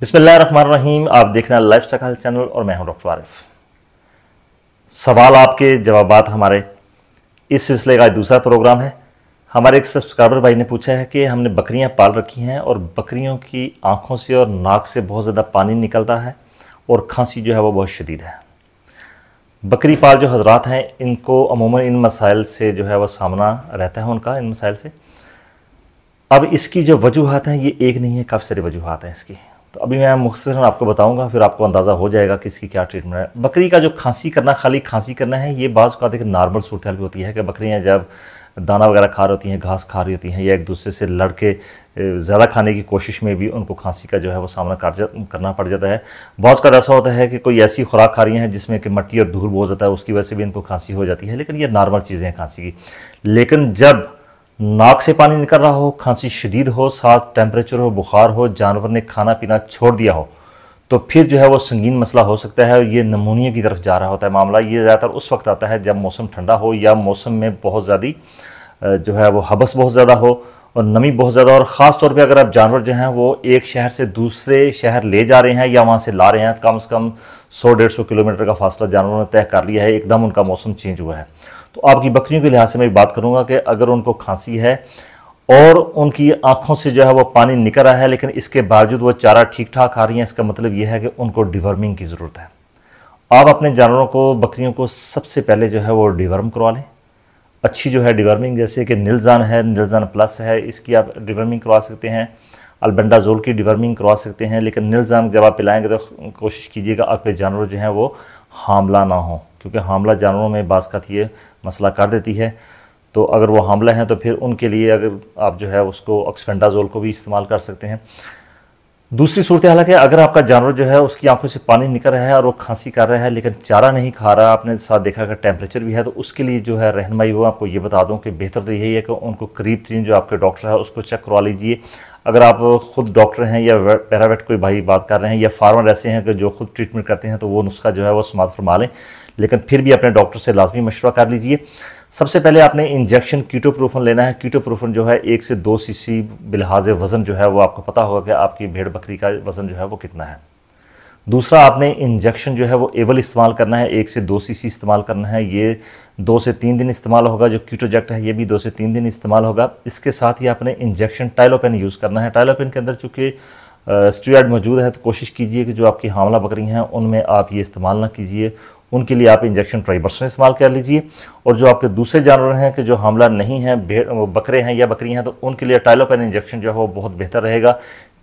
बिस्मिल्लाम आप देख रहे हैं लाइफ सकाल चैनल और मैं हूं डॉक्टर आरिफ सवाल आपके जवाब हमारे इस सिलसिले का दूसरा प्रोग्राम है हमारे एक सब्सक्राइबर भाई ने पूछा है कि हमने बकरियां पाल रखी हैं और बकरियों की आंखों से और नाक से बहुत ज़्यादा पानी निकलता है और खांसी जो है वो बहुत शदीद है बकरी पाल जो हजरात हैं इनको अमूमन इन मसाइल से जो है वह सामना रहता है उनका इन मसाइल से अब इसकी जो वजूहत हैं ये एक नहीं है काफ़ी सारी वजूहत हैं इसकी तो अभी मैं मुख्तर आपको बताऊंगा फिर आपको अंदाज़ा हो जाएगा कि इसकी क्या ट्रीटमेंट है बकरी का जो खांसी करना खाली खांसी करना है ये बाज़ का एक नॉर्मल सूरत भी होती है कि बकरियाँ जब दाना वगैरह खा रही होती हैं घास खा रही होती हैं या एक दूसरे से लड़के ज़्यादा खाने की कोशिश में भी उनको खांसी का जो है वो सामना कर करना पड़ जाता है बहुत का ऐसा होता है कि कोई ऐसी खुराक खा रही हैं जिसमें कि मट्टी और धूल बहुत जाता है उसकी वजह से भी इनको खांसी हो जाती है लेकिन ये नॉर्मल चीज़ें हैं खांसी की लेकिन जब नाक से पानी निकल रहा हो खांसी शदीद हो साथ टेम्परेचर हो बुखार हो जानवर ने खाना पीना छोड़ दिया हो तो फिर जो है वो संगीन मसला हो सकता है ये नमूनिया की तरफ जा रहा होता है मामला ये ज़्यादातर उस वक्त आता है जब मौसम ठंडा हो या मौसम में बहुत ज़्यादा जो है वो हबस बहुत ज़्यादा हो और नमी बहुत ज़्यादा और ख़ास तौर पे अगर आप जानवर जो हैं वो एक शहर से दूसरे शहर ले जा रहे हैं या वहाँ से ला रहे हैं तो कम से कम सौ डेढ़ सौ किलोमीटर का फासला जानवरों ने तय कर लिया है एकदम उनका मौसम चेंज हुआ है तो आपकी बकरियों के लिहाज से मैं बात करूँगा कि अगर उनको खांसी है और उनकी आंखों से जो है वो पानी निकल रहा है लेकिन इसके बावजूद वो चारा ठीक ठाक खा रही हैं इसका मतलब यह है कि उनको डिवर्मिंग की ज़रूरत है आप अपने जानवरों को बकरियों को सबसे पहले जो है वो डिवर्म करवा लें अच्छी जो है डिवर्मिंग जैसे कि नीलजान है नीलजान प्लस है इसकी आप डिवर्मिंग करवा सकते हैं अल्बेंडाजोल की डिवर्मिंग करवा सकते हैं लेकिन नीलजान जब आप पिलाएंगे तो कोशिश कीजिएगा आपके जानवर जो हैं वो हामला ना हों क्योंकि हमला जानवरों में बास का ये मसला कर देती है तो अगर वो हमला हैं तो फिर उनके लिए अगर आप जो है उसको ऑक्सफेंडाजोल को भी इस्तेमाल कर सकते हैं दूसरी सूरत हाल है अगर आपका जानवर जो है उसकी आंखों से पानी निकल रहा है और वो खांसी कर रहा है लेकिन चारा नहीं खा रहा आपने साथ देखा अगर टेम्परेचर भी है तो उसके लिए जो है रहनमाई हो आपको ये बता दूं कि बेहतर तो यही है कि उनको करीब तरीन जो आपके डॉक्टर है उसको चेक करवा लीजिए अगर आप खुद डॉक्टर हैं या पैरावेट कोई भाई बात कर रहे हैं या फार्मर ऐसे हैं कि जो खुद ट्रीटमेंट करते हैं तो वो नुस्खा जो है वो समाप्त फरमा लें लेकिन फिर भी अपने डॉक्टर से लाजमी मशवरा कर लीजिए सबसे पहले आपने इंजेक्शन कीटोप्रोफन लेना है कीटोप्रोफन जो है एक से दो सीसी बिलहाज वज़न जो है वो आपको पता होगा कि आपकी भेड़ बकरी का वज़न जो है वो कितना है दूसरा आपने इंजेक्शन जो है वो एवल इस्तेमाल करना है एक से दो सीसी इस्तेमाल करना है ये दो से तीन दिन इस्तेमाल होगा जो क्यूटोजेक्ट है ये भी दो से तीन दिन इस्तेमाल होगा इसके साथ ही आपने इंजेक्शन टाइलोपेन यूज़ करना है टाइलोपेन के अंदर चूँकि स्टीराइड मौजूद है तो कोशिश कीजिए कि जो आपकी हामला बकरी हैं उनमें आप ये इस्तेमाल ना कीजिए उनके लिए आप इंजेक्शन ट्राइबर्सन इस्तेमाल कर लीजिए और जो आपके दूसरे जानवर हैं कि जो हमला नहीं है बकरे हैं या बकरी हैं तो उनके लिए टाइलोपेन इंजेक्शन जो है वो बहुत बेहतर रहेगा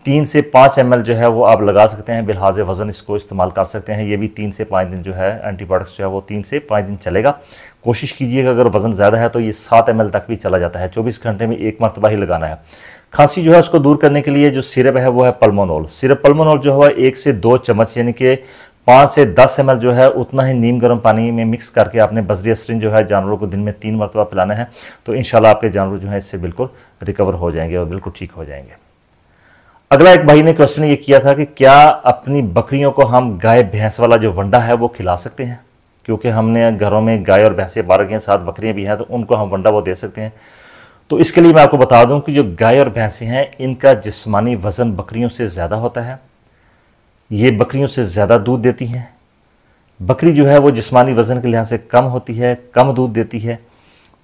तीन से पाँच एम जो है वो आप लगा सकते हैं बिलहाज वज़न इसको इस्तेमाल कर सकते हैं ये भी तीन से पाँच दिन जो है एंटीबायोटिक्स जो है वो तीन से पाँच दिन चलेगा कोशिश कीजिएगा अगर वज़न ज़्यादा है तो ये सात एम तक भी चला जाता है चौबीस घंटे में एक मरतबा ही लगाना है खांसी जो है उसको दूर करने के लिए जो सिरप है वो है पलमोनोल सिरप पलमोनोल जो है एक से दो चम्मच यानी कि पाँच से दस एम जो है उतना ही नीम गर्म पानी में मिक्स करके आपने बजरी असरिन जो है जानवरों को दिन में तीन मरतबा पिलाना है तो इन आपके जानवर जो है इससे बिल्कुल रिकवर हो जाएंगे और बिल्कुल ठीक हो जाएंगे अगला एक भाई ने क्वेश्चन ये किया था कि क्या अपनी बकरियों को हम गाय भैंस वाला जो वंडा है वो खिला सकते हैं क्योंकि हमने घरों में गाय और भैंसें बारह हैं सात बकरियाँ भी हैं तो उनको हम वंडा वो दे सकते हैं तो इसके लिए मैं आपको बता दूं कि जो गाय और भैंसें हैं इनका जिस्मानी वज़न बकरियों से ज़्यादा होता है ये बकरियों से ज़्यादा दूध देती हैं बकरी जो है वो जिस्मानी वज़न के लिहाज से कम होती है कम दूध देती है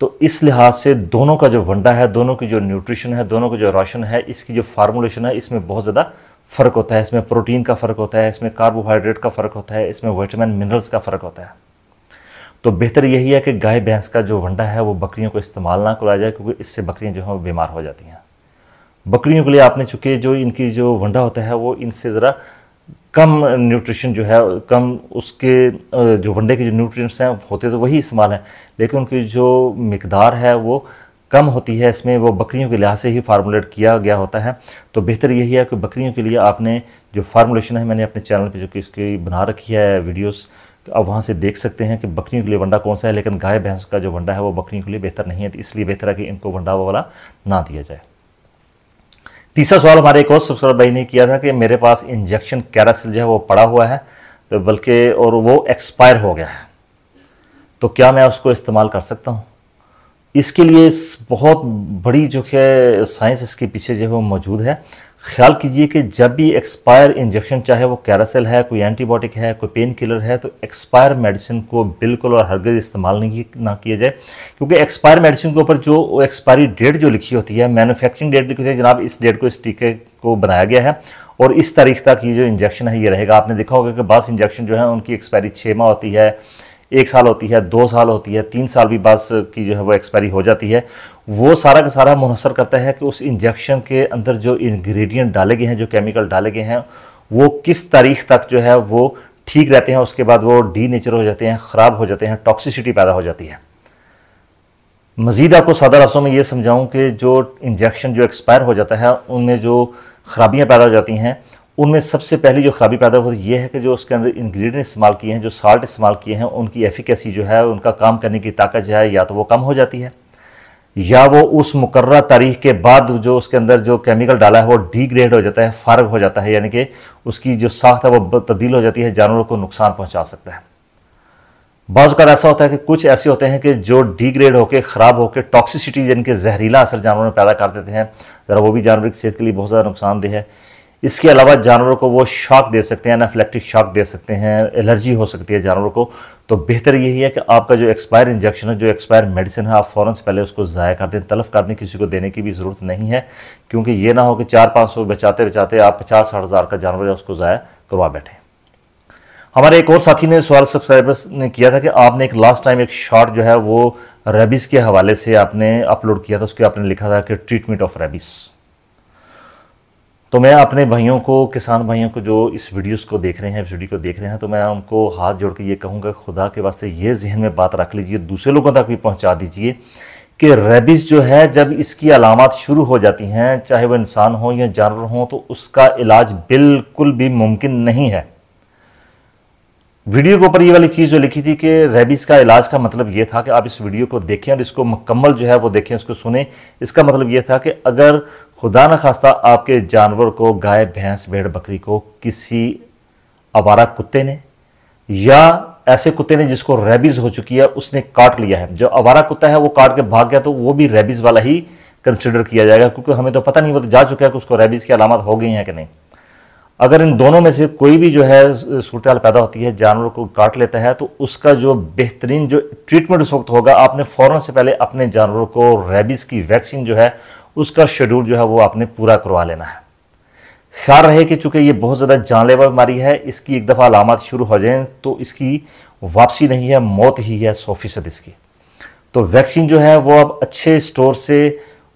तो इस लिहाज से दोनों का जो वंडा है दोनों की जो न्यूट्रिशन है दोनों का जो राशन है इसकी जो फार्मूलेशन है इसमें बहुत ज़्यादा फ़र्क होता है इसमें प्रोटीन का फ़र्क होता है इसमें कार्बोहाइड्रेट का फ़र्क होता है इसमें विटामिन मिनरल्स का फ़र्क होता है तो बेहतर यही है कि गाय भैंस का जो वंडा है वो बकरियों को इस्तेमाल ना कराया जाए क्योंकि इससे बकरियाँ जो हैं बीमार हो जाती हैं बकरियों के लिए आपने चूँकि जो इनकी जो वंडा होता है वो इनसे ज़रा कम न्यूट्रिशन जो है कम उसके जो वनडे के जो न्यूट्रिएंट्स हैं होते तो वही इस्तेमाल हैं लेकिन उनकी जो मकदार है वो कम होती है इसमें वो बकरियों के लिहाज से ही फार्मूलेट किया गया होता है तो बेहतर यही है कि बकरियों के लिए आपने जो फार्मूलेशन है मैंने अपने चैनल पे जो कि इसकी बना रखी है वीडियोज़ आप वहाँ से देख सकते हैं कि बकरियों के लिए वंडा कौन सा है लेकिन गाय भैंस का जो वंडा है वो बकरियों के लिए बेहतर नहीं है तो इसलिए बेहतर है कि इनको वंडा वाला ना दिया जाए तीसरा सवाल हमारे एक और सब्सक्राइब भाई ने किया था कि मेरे पास इंजेक्शन कैरासिल जो है वो पड़ा हुआ है तो बल्कि और वो एक्सपायर हो गया है तो क्या मैं उसको इस्तेमाल कर सकता हूँ इसके लिए बहुत बड़ी जो है साइंस इसके पीछे जो है वो मौजूद है ख्याल कीजिए कि जब भी एक्सपायर इंजेक्शन चाहे वो कैरासेल है कोई एंटीबायोटिक है कोई पेन किलर है तो एक्सपायर मेडिसिन को बिल्कुल और हरगज इस्तेमाल नहीं ना किया जाए क्योंकि एक्सपायर मेडिसिन के ऊपर जो एक्सपायरी डेट जो लिखी होती है मैनुफैक्चरिंग डेट लिखी होती है जनाब इस डेट को इस टीके को बनाया गया है और इस तारीख तक ये जो इंजेक्शन है ये रहेगा आपने देखा होगा कि बस इंजेक्शन जो है उनकी एक्सपायरी छः माह होती है एक साल होती है दो साल होती है तीन साल भी बस की जो है वो एक्सपायरी हो जाती है वो सारा का सारा मुनसर करता है कि उस इंजेक्शन के अंदर जो इंग्रेडिएंट डाले गए हैं जो केमिकल डाले गए हैं वो किस तारीख तक जो है वो ठीक रहते हैं उसके बाद वो डी नेचर हो जाते हैं ख़राब हो जाते हैं टॉक्सिसिटी पैदा हो जाती है मज़ीद आपको सादा लफ्ज़ों में ये समझाऊँ कि जो इंजेक्शन जो एक्सपायर हो जाता है उनमें जो ख़राबियाँ पैदा हो जाती हैं उनमें सबसे पहली जो खराबी पैदा होती है ये है कि जो उसके अंदर इंग्रेडिएंट इस्तेमाल किए हैं जो साल्ट इस्तेमाल किए हैं उनकी एफिकेसी जो है उनका काम करने की ताकत जो है या तो वो कम हो जाती है या वो उस मुकर तारीख के बाद जो उसके अंदर जो केमिकल डाला है वो डिग्रेड हो जाता है फारग हो जाता है यानी कि उसकी जो साख्त है वो तब्दील हो जाती है जानवरों को नुकसान पहुँचा सकता है बाज़ का ऐसा होता है कि कुछ ऐसे होते हैं कि जो डिग्रेड होकर ख़राब होकर टॉक्सिसिटी जिनके जहरीला असर जानवरों में पैदा कर देते हैं ज़रा वो भी जानवर की सेहत के लिए बहुत ज़्यादा नुकसानदेह है इसके अलावा जानवरों को वो शॉक दे सकते हैं एनाफ्लेक्टिक शॉक दे सकते हैं एलर्जी हो सकती है जानवरों को तो बेहतर यही है कि आपका जो एक्सपायर इंजेक्शन है जो एक्सपायर मेडिसिन है आप फ़ौरन से पहले उसको ज़ाया कर दें तलफ कर दें किसी को देने की भी ज़रूरत नहीं है क्योंकि ये ना हो कि चार पाँच सौ बचाते बचाते आप पचास साठ हज़ार का जानवर है उसको ज़ाया करवा बैठे हमारे एक और साथी ने सवाल सब्सक्राइबर्स ने किया था कि आपने एक लास्ट टाइम एक शॉर्ट जो है वो रेबिस के हवाले से आपने अपलोड किया था उसके आपने लिखा था कि ट्रीटमेंट ऑफ रेबिस तो मैं अपने भाइयों को किसान भाइयों को जो इस वीडियोस को देख रहे हैं इस वीडियो को देख रहे हैं तो मैं उनको हाथ जोड़ के ये कहूँगा खुदा के वास्ते ये जहन में बात रख लीजिए दूसरे लोगों तक भी पहुँचा दीजिए कि रेबिस जो है जब इसकी अलामत शुरू हो जाती हैं चाहे वह इंसान हो या जानवर हो तो उसका इलाज बिल्कुल भी मुमकिन नहीं है वीडियो के ऊपर ये वाली चीज़ जो लिखी थी कि रेबिस का इलाज का मतलब ये था कि आप इस वीडियो को देखें और इसको मुकम्मल जो है वो देखें उसको सुने इसका मतलब ये था कि अगर खुदा न खास्ता आपके जानवर को गाय भैंस भेड़ बकरी को किसी आवारा कुत्ते ने या ऐसे कुत्ते ने जिसको रेबीज हो चुकी है उसने काट लिया है जो आवारा कुत्ता है वो काट के भाग गया तो वो भी रेबीज वाला ही कंसिडर किया जाएगा क्योंकि हमें तो पता नहीं वो तो जा चुका है कि उसको रेबीज की अलामत हो गई है कि नहीं अगर इन दोनों में से कोई भी जो है सूरत पैदा होती है जानवर को काट लेता है तो उसका जो बेहतरीन जो ट्रीटमेंट उस वक्त होगा आपने फौरन से पहले अपने जानवरों को रेबीज़ की वैक्सीन जो है उसका शेड्यूल जो है वो आपने पूरा करवा लेना है ख्याल रहे कि चूँकि ये बहुत ज़्यादा जानलेवा बीमारी है इसकी एक दफ़ा अलामत शुरू हो जाए तो इसकी वापसी नहीं है मौत ही है सौ फीसद इसकी तो वैक्सीन जो है वो अब अच्छे स्टोर से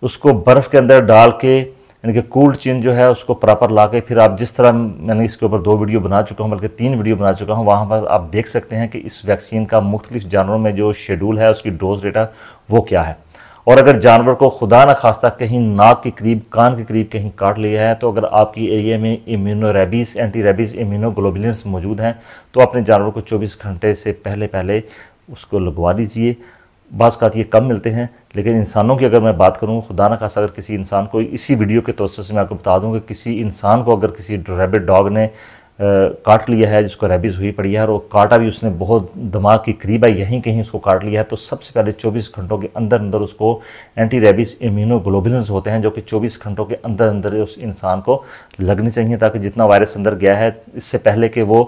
उसको बर्फ़ के अंदर डाल के यानी कि कोल्ड चेन जो है उसको प्रॉपर ला के फिर आप जिस तरह मैंने इसके ऊपर दो वीडियो बना चुका हूँ बल्कि तीन वीडियो बना चुका हूँ वहाँ पर आप देख सकते हैं कि इस वैक्सीन का मुख्तलिफ जानवरों में जो शेड्यूल है उसकी डोज डेटा वो क्या है और अगर जानवर को खुदा न खास्ता कहीं नाक के करीब कान के करीब कहीं काट लिया है तो अगर आपकी एरिया में immuno rabies anti rabies globulins मौजूद हैं तो अपने जानवर को 24 घंटे से पहले पहले उसको लगवा दीजिए बाज़ का तो ये कम मिलते हैं लेकिन इंसानों की अगर मैं बात करूँ खुदा न खासा अगर किसी इंसान को इसी वीडियो के तौर से मैं आपको बता दूँ कि किसी इंसान को अगर किसी रेबिड डॉग ने काट लिया है जिसको रेबीज़ हुई पड़ी है और वो काटा भी उसने बहुत दिमाग के करीब है यहीं कहीं उसको काट लिया है तो सबसे पहले 24 घंटों के अंदर अंदर उसको एंटी रेबीज़ इम्यूनोग्लोबुलिन्स होते हैं जो कि 24 घंटों के अंदर अंदर उस इंसान को लगने चाहिए ताकि जितना वायरस अंदर गया है इससे पहले कि वो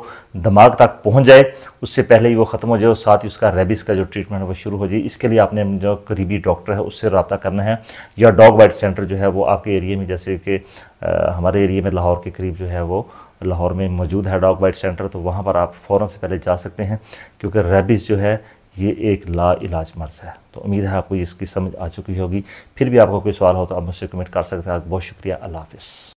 दिमाग तक पहुँच जाए उससे पहले ही वो ख़त्म हो जाए और साथ ही उसका रेबीज़ का जो ट्रीटमेंट है वो शुरू हो जाए इसके लिए आपने जो करीबी डॉक्टर है उससे रबा करना है या डॉग वाइट सेंटर जो है वो आपके एरिए में जैसे कि हमारे एरिए में लाहौर के करीब जो है वो लाहौर में मौजूद है डॉग बाइट सेंटर तो वहाँ पर आप फ़ौर से पहले जा सकते हैं क्योंकि रेबिस जो है ये एक ला इलाज मर्ज है तो उम्मीद है आपको इसकी समझ आ चुकी होगी फिर भी आपको कोई सवाल हो तो आप मुझसे कमेंट कर सकते हैं बहुत शुक्रिया अल्लाह हाफ